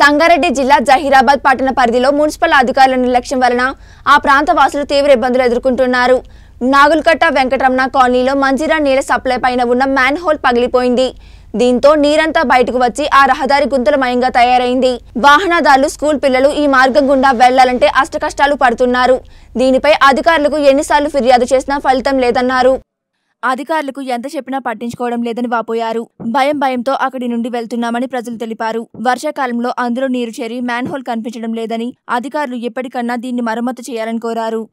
సంగారెడ్డి జిల్లా జహీరాబాద్ పట్టణ పరిధిలో మున్సిపల్ అధికారుల నిర్లక్ష్యం వలన ఆ ప్రాంత వాసులు తీవ్ర ఇబ్బందులు ఎదుర్కొంటున్నారు నాగుల్కట్ట వెంకటరమణ కాలనీలో మంజీరా నీళ్ళ సప్లై పైన ఉన్న మ్యాన్ హోల్ పగిలిపోయింది దీంతో నీరంతా బయటకు వచ్చి ఆ రహదారి గుంతలమయంగా తయారైంది వాహనదారులు స్కూల్ పిల్లలు ఈ మార్గం గుండా వెళ్లాలంటే అష్టకష్టాలు పడుతున్నారు దీనిపై అధికారులకు ఎన్నిసార్లు ఫిర్యాదు చేసినా ఫలితం లేదన్నారు అధికారులకు ఎంత చెప్పినా పట్టించుకోవడం లేదని వాపోయారు భయం భయంతో అక్కడి నుండి వెళ్తున్నామని ప్రజలు తెలిపారు వర్షాకాలంలో అందులో నీరు చేరి మ్యాన్హోల్ కనిపించడం లేదని అధికారులు ఎప్పటికన్నా దీన్ని మరమ్మతు చేయాలని కోరారు